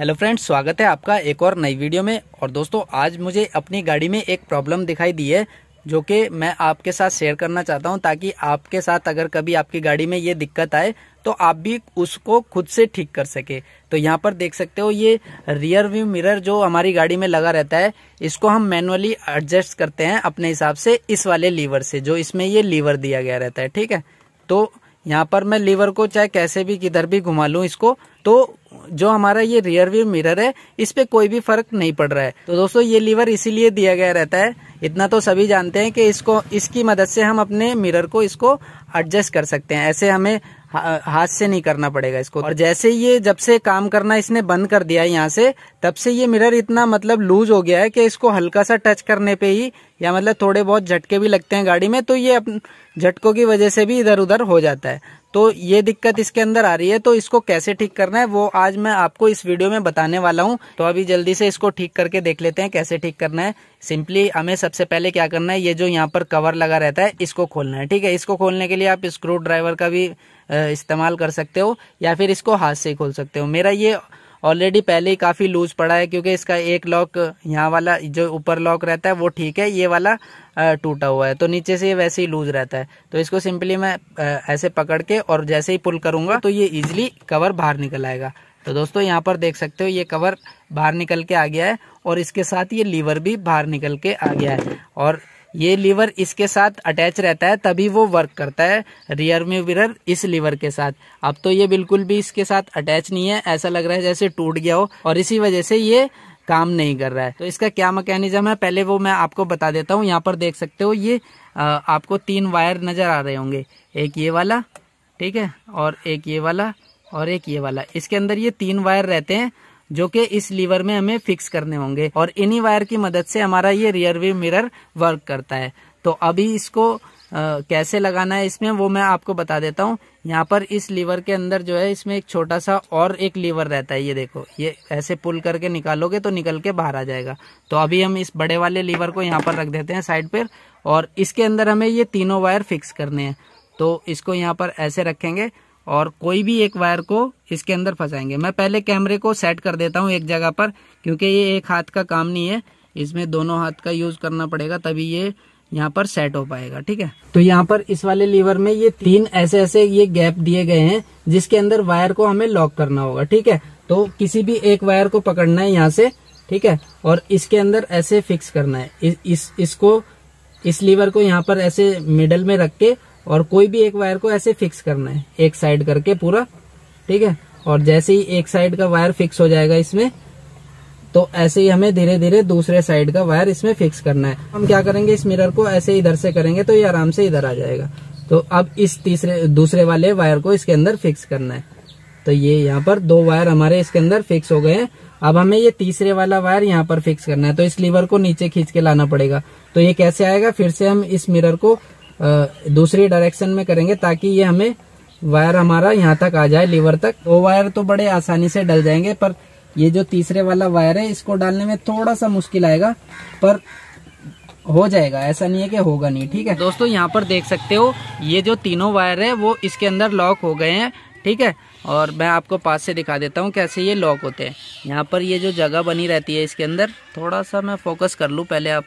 hello friends स्वागत है आपका एक और नई वीडियो में और दोस्तों आज मुझे अपनी गाड़ी में एक प्रॉब्लम दिखाई दी है जो कि मैं आपके साथ शेयर करना चाहता हूं ताकि आपके साथ अगर कभी आपकी गाड़ी में ये दिक्कत आए तो आप भी उसको खुद से ठीक कर सके तो यहाँ पर देख सकते हो ये रियर व्यू मिरर जो हमारी गाड़ी में लगा रहता है इसको हम मैनुअली एडजस्ट करते हैं अपने हिसाब से इस वाले लीवर से जो इसमें ये लीवर दिया गया रहता है ठीक है तो यहाँ पर मैं लीवर को चाहे कैसे भी किधर भी घुमा लूँ इसको तो जो हमारा ये रियर व्यू मिरर है इस पे कोई भी फर्क नहीं पड़ रहा है तो दोस्तों ये लीवर इसीलिए दिया गया रहता है इतना तो सभी जानते हैं कि इसको इसकी मदद से हम अपने मिरर को इसको एडजस्ट कर सकते हैं ऐसे हमें हाथ से नहीं करना पड़ेगा इसको और जैसे ये जब से काम करना इसने बंद कर दिया है यहाँ से तब से ये मिरर इतना मतलब लूज हो गया है कि इसको हल्का सा टच करने पे ही या मतलब थोड़े बहुत झटके भी लगते हैं गाड़ी में तो ये झटकों की वजह से भी इधर उधर हो जाता है तो ये दिक्कत इसके अंदर आ रही है तो इसको कैसे ठीक करना है वो आज मैं आपको इस वीडियो में बताने वाला हूँ तो अभी जल्दी से इसको ठीक करके देख लेते हैं कैसे ठीक करना है सिंपली हमें सबसे पहले क्या करना है ये जो यहाँ पर कवर लगा रहता है इसको खोलना है ठीक है इसको खोलने के लिए आप स्क्रू ड्राइवर का भी इस्तेमाल कर सकते हो या फिर इसको हाथ से खोल सकते हो मेरा ये ऑलरेडी पहले ही काफ़ी लूज पड़ा है क्योंकि इसका एक लॉक यहाँ वाला जो ऊपर लॉक रहता है वो ठीक है ये वाला टूटा हुआ है तो नीचे से ये वैसे ही लूज रहता है तो इसको सिंपली मैं ऐसे पकड़ के और जैसे ही पुल करूँगा तो ये ईजिली कवर बाहर निकल आएगा तो दोस्तों यहाँ पर देख सकते हो ये कवर बाहर निकल के आ गया है और इसके साथ ये लीवर भी बाहर निकल के आ गया है और ये लीवर इसके साथ अटैच रहता है तभी वो वर्क करता है रियर में विरर इस लीवर के साथ अब तो ये बिल्कुल भी इसके साथ अटैच नहीं है ऐसा लग रहा है जैसे टूट गया हो और इसी वजह से ये काम नहीं कर रहा है तो इसका क्या मैकेनिज्म है पहले वो मैं आपको बता देता हूँ यहाँ पर देख सकते हो ये आपको तीन वायर नज़र आ रहे होंगे एक ये वाला ठीक है और एक ये वाला और एक ये वाला इसके अंदर ये तीन वायर रहते हैं जो कि इस लीवर में हमें फिक्स करने होंगे और इन्हीं वायर की मदद से हमारा ये रियर व्यू मिरर वर्क करता है तो अभी इसको आ, कैसे लगाना है इसमें वो मैं आपको बता देता हूँ यहाँ पर इस लीवर के अंदर जो है इसमें एक छोटा सा और एक लीवर रहता है ये देखो ये ऐसे पुल करके निकालोगे तो निकल के बाहर आ जाएगा तो अभी हम इस बड़े वाले लीवर को यहाँ पर रख देते हैं साइड पर और इसके अंदर हमें ये तीनों वायर फिक्स करने हैं तो इसको यहाँ पर ऐसे रखेंगे और कोई भी एक वायर को इसके अंदर फंसाएंगे मैं पहले कैमरे को सेट कर देता हूँ एक जगह पर क्योंकि ये एक हाथ का काम नहीं है इसमें दोनों हाथ का यूज करना पड़ेगा तभी ये यहाँ पर सेट हो पाएगा ठीक है तो यहाँ पर इस वाले लीवर में ये तीन ऐसे ऐसे ये गैप दिए गए हैं जिसके अंदर वायर को हमें लॉक करना होगा ठीक है तो किसी भी एक वायर को पकड़ना है यहाँ से ठीक है और इसके अंदर ऐसे फिक्स करना है इस, इस इसको इस लीवर को यहाँ पर ऐसे मिडल में रख के और कोई भी एक वायर को ऐसे फिक्स करना है एक साइड करके पूरा ठीक है और जैसे ही एक साइड का वायर फिक्स हो जाएगा इसमें तो ऐसे ही हमें धीरे धीरे दूसरे साइड का वायर इसमें फिक्स करना है हम क्या करेंगे इस मिरर को ऐसे इधर से करेंगे तो ये आराम से इधर आ जाएगा तो अब इस तीसरे दूसरे वाले वायर को इसके अंदर फिक्स करना है तो ये यहाँ पर दो वायर हमारे इसके अंदर फिक्स हो गए हैं अब हमें ये तीसरे वाला वायर यहाँ पर फिक्स करना है तो इस लीवर को नीचे खींच के लाना पड़ेगा तो ये कैसे आएगा फिर से हम इस मिरर को दूसरी डायरेक्शन में करेंगे ताकि ये हमें वायर हमारा यहाँ तक आ जाए लीवर तक वो वायर तो बड़े आसानी से डल जाएंगे पर ये जो तीसरे वाला वायर है इसको डालने में थोड़ा सा मुश्किल आएगा पर हो जाएगा ऐसा नहीं है कि होगा नहीं ठीक है दोस्तों यहाँ पर देख सकते हो ये जो तीनों वायर है वो इसके अंदर लॉक हो गए हैं ठीक है और मैं आपको पास से दिखा देता हूँ कैसे ये लॉक होते हैं यहाँ पर ये जो जगह बनी रहती है इसके अंदर थोड़ा सा मैं फोकस कर लूँ पहले आप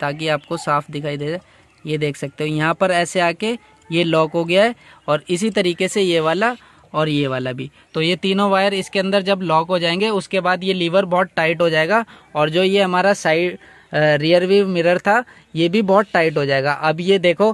ताकि आपको साफ दिखाई दे ये देख सकते हो यहाँ पर ऐसे आके ये लॉक हो गया है और इसी तरीके से ये वाला और ये वाला भी तो ये तीनों वायर इसके अंदर जब लॉक हो जाएंगे उसके बाद ये लीवर बहुत टाइट हो जाएगा और जो ये हमारा साइड रियर व्यू मिरर था ये भी बहुत टाइट हो जाएगा अब ये देखो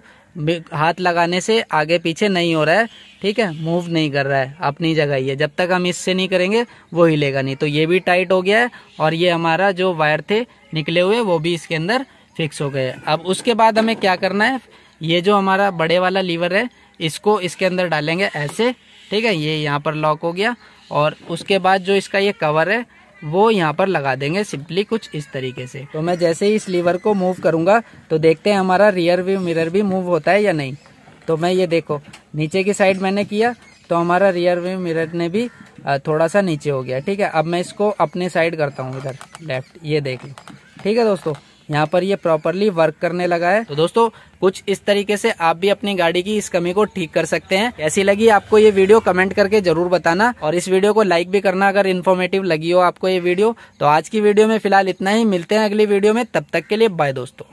हाथ लगाने से आगे पीछे नहीं हो रहा है ठीक है मूव नहीं कर रहा है अपनी जगह ये जब तक हम इससे नहीं करेंगे वो हिलेगा नहीं तो ये भी टाइट हो गया है और ये हमारा जो वायर थे निकले हुए वो भी इसके अंदर फिक्स हो गए अब उसके बाद हमें क्या करना है ये जो हमारा बड़े वाला लीवर है इसको इसके अंदर डालेंगे ऐसे ठीक है ये यहाँ पर लॉक हो गया और उसके बाद जो इसका ये कवर है वो यहाँ पर लगा देंगे सिंपली कुछ इस तरीके से तो मैं जैसे ही इस लीवर को मूव करूँगा तो देखते हैं हमारा रियर व्यू मिरर भी मूव होता है या नहीं तो मैं ये देखो नीचे की साइड मैंने किया तो हमारा रियर व्यू मिरर ने भी थोड़ा सा नीचे हो गया ठीक है अब मैं इसको अपने साइड करता हूँ इधर लेफ्ट ये देख लो ठीक है दोस्तों यहाँ पर ये प्रॉपरली वर्क करने लगा है तो दोस्तों कुछ इस तरीके से आप भी अपनी गाड़ी की इस कमी को ठीक कर सकते हैं कैसी लगी आपको ये वीडियो कमेंट करके जरूर बताना और इस वीडियो को लाइक भी करना अगर इन्फॉर्मेटिव लगी हो आपको ये वीडियो तो आज की वीडियो में फिलहाल इतना ही मिलते हैं अगली वीडियो में तब तक के लिए बाय दोस्तों